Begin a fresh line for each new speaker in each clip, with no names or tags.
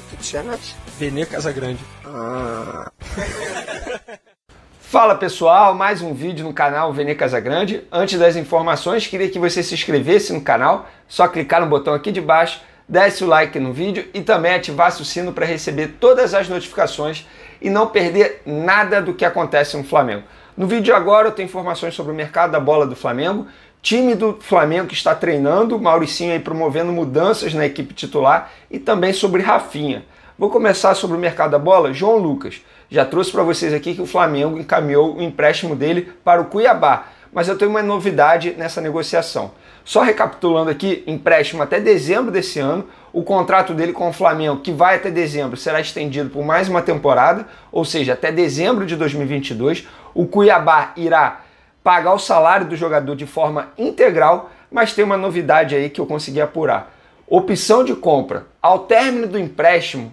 É Capixabs? Benê Casagrande. Ah. Fala pessoal, mais um vídeo no canal Vene Casagrande. Antes das informações, queria que você se inscrevesse no canal, só clicar no botão aqui de baixo, desse o like no vídeo e também ativasse o sino para receber todas as notificações e não perder nada do que acontece no Flamengo. No vídeo agora eu tenho informações sobre o mercado da bola do Flamengo time do Flamengo que está treinando, Mauricinho aí promovendo mudanças na equipe titular e também sobre Rafinha. Vou começar sobre o mercado da bola, João Lucas. Já trouxe para vocês aqui que o Flamengo encaminhou o empréstimo dele para o Cuiabá, mas eu tenho uma novidade nessa negociação. Só recapitulando aqui, empréstimo até dezembro desse ano, o contrato dele com o Flamengo, que vai até dezembro, será estendido por mais uma temporada, ou seja, até dezembro de 2022. O Cuiabá irá pagar o salário do jogador de forma integral, mas tem uma novidade aí que eu consegui apurar. Opção de compra. Ao término do empréstimo,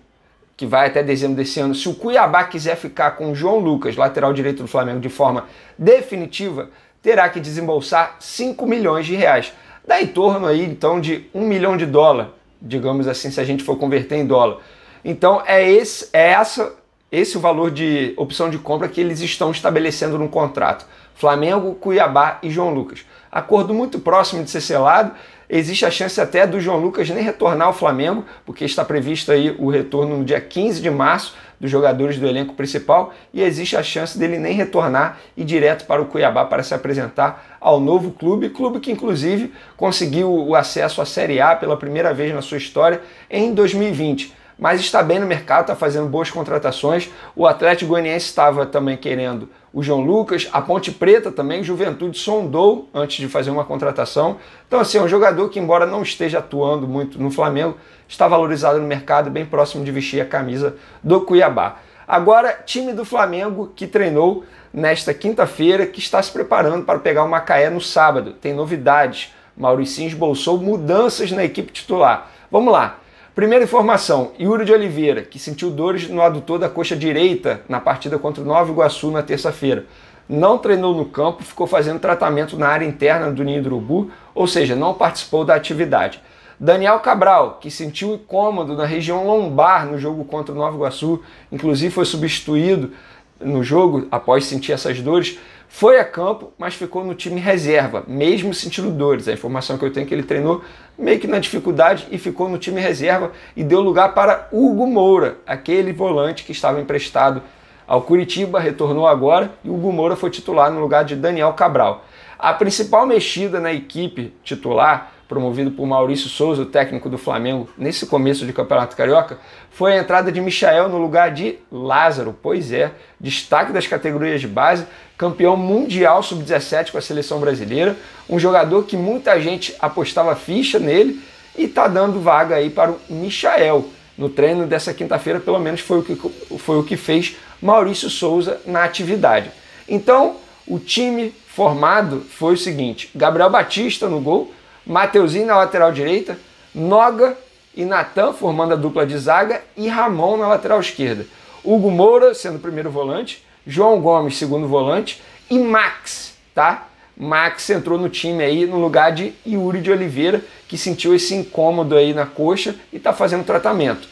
que vai até dezembro desse ano, se o Cuiabá quiser ficar com o João Lucas, lateral direito do Flamengo, de forma definitiva, terá que desembolsar 5 milhões de reais. Dá em torno aí, então, de 1 milhão de dólar, digamos assim, se a gente for converter em dólar. Então, é, esse, é essa esse é o valor de opção de compra que eles estão estabelecendo no contrato. Flamengo, Cuiabá e João Lucas. Acordo muito próximo de ser selado. Existe a chance até do João Lucas nem retornar ao Flamengo, porque está previsto aí o retorno no dia 15 de março dos jogadores do elenco principal e existe a chance dele nem retornar e direto para o Cuiabá para se apresentar ao novo clube, clube que inclusive conseguiu o acesso à Série A pela primeira vez na sua história em 2020 mas está bem no mercado, está fazendo boas contratações. O Atlético Goianiense estava também querendo o João Lucas, a Ponte Preta também, Juventude sondou antes de fazer uma contratação. Então, assim, é um jogador que, embora não esteja atuando muito no Flamengo, está valorizado no mercado, bem próximo de vestir a camisa do Cuiabá. Agora, time do Flamengo que treinou nesta quinta-feira, que está se preparando para pegar o Macaé no sábado. Tem novidades. Mauricinho esbolsou mudanças na equipe titular. Vamos lá. Primeira informação: Yuri de Oliveira, que sentiu dores no adutor da coxa direita na partida contra o Nova Iguaçu na terça-feira. Não treinou no campo, ficou fazendo tratamento na área interna do ninho do urubu, ou seja, não participou da atividade. Daniel Cabral, que sentiu incômodo na região lombar no jogo contra o Nova Iguaçu, inclusive foi substituído no jogo após sentir essas dores, foi a campo, mas ficou no time reserva, mesmo sentindo dores. A informação que eu tenho é que ele treinou meio que na dificuldade e ficou no time reserva e deu lugar para Hugo Moura, aquele volante que estava emprestado ao Curitiba, retornou agora e Hugo Moura foi titular no lugar de Daniel Cabral. A principal mexida na equipe titular promovido por Maurício Souza, o técnico do Flamengo, nesse começo de Campeonato Carioca, foi a entrada de Michael no lugar de Lázaro. Pois é, destaque das categorias de base, campeão mundial sub-17 com a seleção brasileira, um jogador que muita gente apostava ficha nele e está dando vaga aí para o Michael. No treino dessa quinta-feira, pelo menos foi o, que, foi o que fez Maurício Souza na atividade. Então, o time formado foi o seguinte: Gabriel Batista no gol, Mateuzinho na lateral direita, Noga e Natan formando a dupla de zaga e Ramon na lateral esquerda. Hugo Moura sendo primeiro volante, João Gomes segundo volante e Max, tá? Max entrou no time aí no lugar de Yuri de Oliveira, que sentiu esse incômodo aí na coxa e está fazendo tratamento.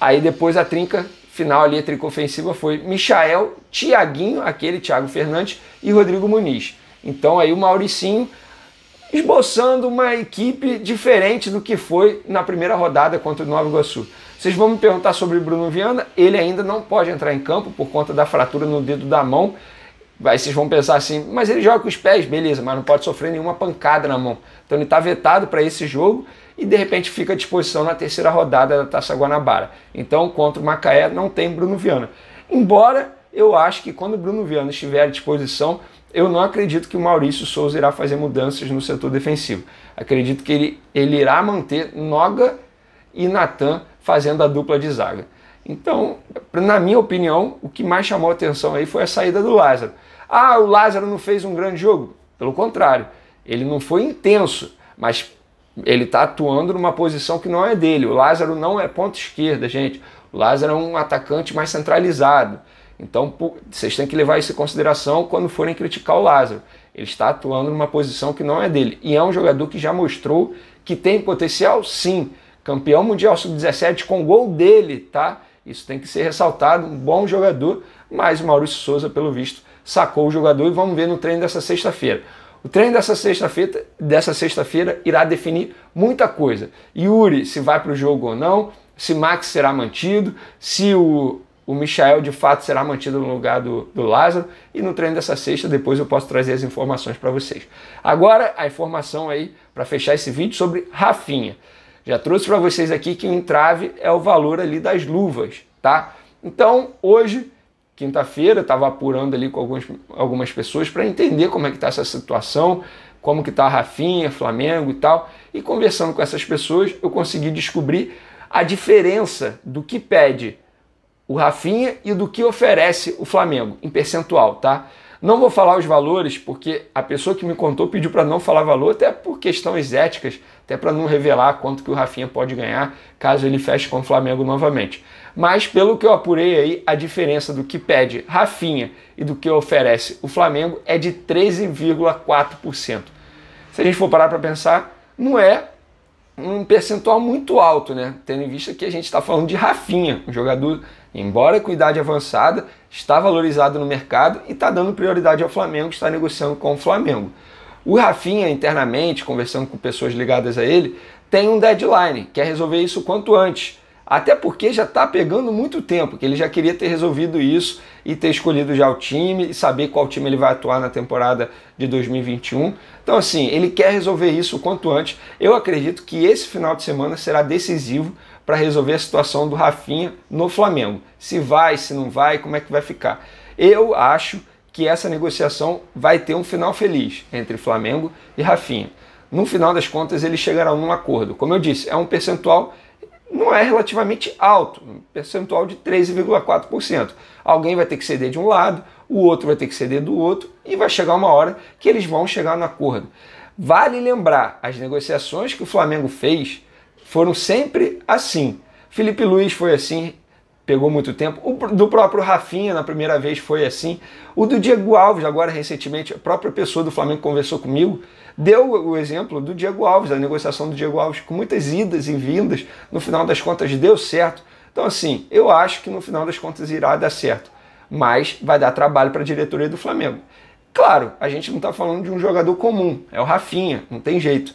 Aí depois a trinca final ali, a trinca ofensiva foi Michael, Tiaguinho, aquele Thiago Fernandes e Rodrigo Muniz. Então aí o Mauricinho esboçando uma equipe diferente do que foi na primeira rodada contra o Nova Iguaçu. Vocês vão me perguntar sobre o Bruno Viana, ele ainda não pode entrar em campo por conta da fratura no dedo da mão. Aí vocês vão pensar assim, mas ele joga com os pés, beleza, mas não pode sofrer nenhuma pancada na mão. Então ele está vetado para esse jogo e de repente fica à disposição na terceira rodada da Taça Guanabara. Então, contra o Macaé, não tem Bruno Viana. Embora eu acho que quando o Bruno Viana estiver à disposição, eu não acredito que o Maurício Souza irá fazer mudanças no setor defensivo. Acredito que ele, ele irá manter Noga e Natan fazendo a dupla de zaga. Então, na minha opinião, o que mais chamou atenção aí foi a saída do Lázaro. Ah, o Lázaro não fez um grande jogo. Pelo contrário, ele não foi intenso, mas ele está atuando numa posição que não é dele. O Lázaro não é ponta esquerda, gente. O Lázaro é um atacante mais centralizado. Então, vocês têm que levar isso em consideração quando forem criticar o Lázaro. Ele está atuando numa posição que não é dele. E é um jogador que já mostrou que tem potencial, sim. Campeão mundial sub-17 com gol dele, tá? Isso tem que ser ressaltado. Um bom jogador, mas o Maurício Souza, pelo visto, sacou o jogador e vamos ver no treino dessa sexta-feira. O treino dessa sexta-feira dessa sexta-feira irá definir muita coisa. Yuri se vai para o jogo ou não, se Max será mantido, se o o Michael de fato será mantido no lugar do, do Lázaro e no treino dessa sexta depois eu posso trazer as informações para vocês. Agora a informação aí para fechar esse vídeo sobre Rafinha. Já trouxe para vocês aqui que o entrave é o valor ali das luvas, tá? Então hoje, quinta-feira, estava apurando ali com algumas, algumas pessoas para entender como é que está essa situação, como que está Rafinha, Flamengo e tal. E conversando com essas pessoas, eu consegui descobrir a diferença do que pede o Rafinha e do que oferece o Flamengo em percentual, tá? Não vou falar os valores porque a pessoa que me contou pediu para não falar valor, até por questões éticas, até para não revelar quanto que o Rafinha pode ganhar caso ele feche com o Flamengo novamente. Mas pelo que eu apurei aí, a diferença do que pede Rafinha e do que oferece o Flamengo é de 13,4%. Se a gente for parar para pensar, não é um percentual muito alto, né? Tendo em vista que a gente está falando de Rafinha, um jogador embora com idade avançada, está valorizado no mercado e está dando prioridade ao Flamengo, está negociando com o Flamengo. O Rafinha, internamente, conversando com pessoas ligadas a ele, tem um deadline, quer resolver isso quanto antes. Até porque já está pegando muito tempo, que ele já queria ter resolvido isso e ter escolhido já o time e saber qual time ele vai atuar na temporada de 2021. Então, assim, ele quer resolver isso o quanto antes. Eu acredito que esse final de semana será decisivo para resolver a situação do Rafinha no Flamengo. Se vai, se não vai, como é que vai ficar. Eu acho que essa negociação vai ter um final feliz entre Flamengo e Rafinha. No final das contas, eles chegarão num acordo. Como eu disse, é um percentual não é relativamente alto, um percentual de 13,4%. Alguém vai ter que ceder de um lado, o outro vai ter que ceder do outro e vai chegar uma hora que eles vão chegar no acordo. Vale lembrar, as negociações que o Flamengo fez foram sempre assim. Felipe Luiz foi assim, pegou muito tempo. O do próprio Rafinha, na primeira vez, foi assim. O do Diego Alves, agora recentemente, a própria pessoa do Flamengo conversou comigo, deu o exemplo do Diego Alves, da negociação do Diego Alves, com muitas idas e vindas. No final das contas, deu certo. Então, assim, eu acho que no final das contas irá dar certo. Mas vai dar trabalho para a diretoria do Flamengo. Claro, a gente não está falando de um jogador comum, é o Rafinha, não tem jeito.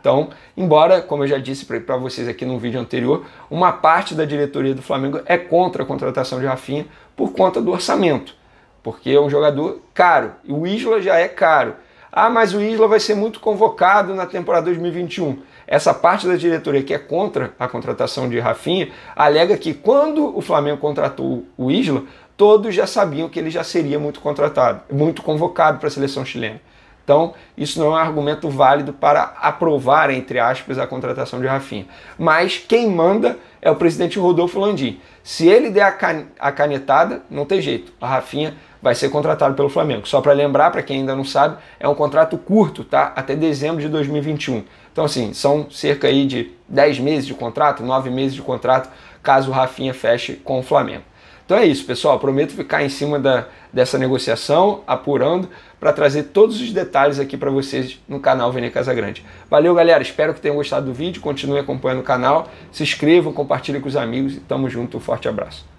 Então, embora, como eu já disse para vocês aqui no vídeo anterior, uma parte da diretoria do Flamengo é contra a contratação de Rafinha por conta do orçamento, porque é um jogador caro e o Isla já é caro. Ah, mas o Isla vai ser muito convocado na temporada 2021. Essa parte da diretoria que é contra a contratação de Rafinha alega que quando o Flamengo contratou o Isla, todos já sabiam que ele já seria muito contratado, muito convocado para a seleção chilena. Então, isso não é um argumento válido para aprovar, entre aspas, a contratação de Rafinha. Mas quem manda é o presidente Rodolfo Landim. Se ele der a, can a canetada, não tem jeito. A Rafinha vai ser contratado pelo Flamengo. Só para lembrar, para quem ainda não sabe, é um contrato curto, tá? Até dezembro de 2021. Então, assim, são cerca aí de 10 meses de contrato, 9 meses de contrato, caso o Rafinha feche com o Flamengo. Então é isso, pessoal. Prometo ficar em cima da, dessa negociação, apurando, para trazer todos os detalhes aqui para vocês no canal Vene Grande. Valeu, galera. Espero que tenham gostado do vídeo. Continue acompanhando o canal. Se inscrevam, compartilhem com os amigos e tamo junto. Um forte abraço.